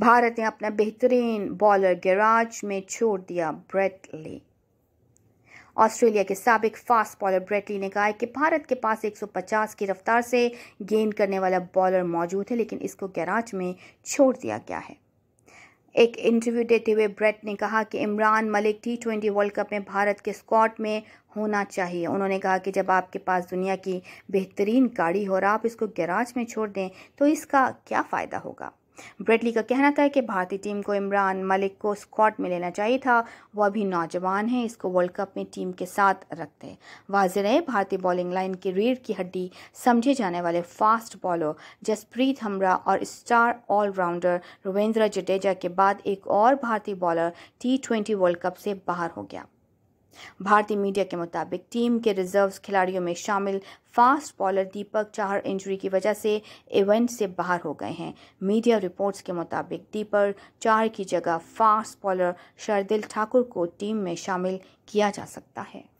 भारत ने अपना बेहतरीन बॉलर गैराज में छोड़ दिया ब्रेटली ऑस्ट्रेलिया के सबक फास्ट बॉलर ब्रेटली ने कहा है कि भारत के पास 150 की रफ्तार से गेंद करने वाला बॉलर मौजूद है लेकिन इसको गैराज में छोड़ दिया गया है एक इंटरव्यू देते हुए ब्रेट ने कहा कि Imran Malik T twenty world cup में भारत के स्कॉट में होना चाहिए उन्होंने कहा कि जब आपके पास दुनिया की बेहतरीन गाड़ी हो और आप इसको गैराज में छोड़ दें तो इसका क्या फ़ायदा होगा ब्रेडली का कहना था कि भारतीय टीम को इमरान मलिक को स्कॉट में लेना चाहिए था वह भी नौजवान है इसको वर्ल्ड कप में टीम के साथ रखते वाज रहे भारतीय बॉलिंग लाइन की रीढ़ की हड्डी समझे जाने वाले फास्ट बॉलर जसप्रीत हमरा और स्टार ऑलराउंडर रविंद्र जडेजा के बाद एक और भारतीय bowler T twenty world cup से बाहर हो गया भारतीय मीडिया के मुताबिक टीम के रिजर्व खिलाड़ियों में शामिल fast bowler Deepak Chahar injury की वजह से इवेंट से बाहर हो गए हैं मीडिया रिपोर्ट्स के मुताबिक दीपक चाहर की जगह फास्ट बॉलर शरदिल ठाकुर को टीम में शामिल किया जा सकता है